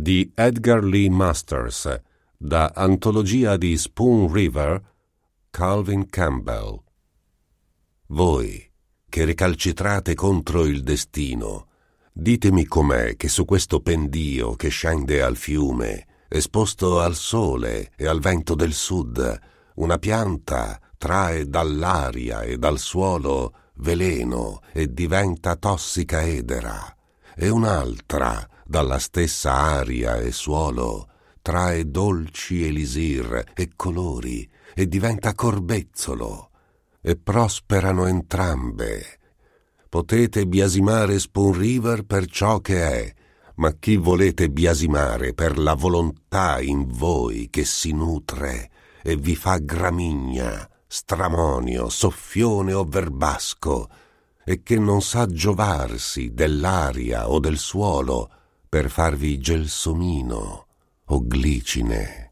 di Edgar Lee Masters, da Antologia di Spoon River, Calvin Campbell. Voi, che recalcitrate contro il destino, ditemi com'è che su questo pendio che scende al fiume, esposto al sole e al vento del sud, una pianta trae dall'aria e dal suolo veleno e diventa tossica edera e un'altra dalla stessa aria e suolo trae dolci elisir e colori e diventa corbezzolo e prosperano entrambe. Potete biasimare Spoon River per ciò che è, ma chi volete biasimare per la volontà in voi che si nutre e vi fa gramigna, stramonio, soffione o verbasco, e che non sa giovarsi dell'aria o del suolo per farvi gelsomino o glicine.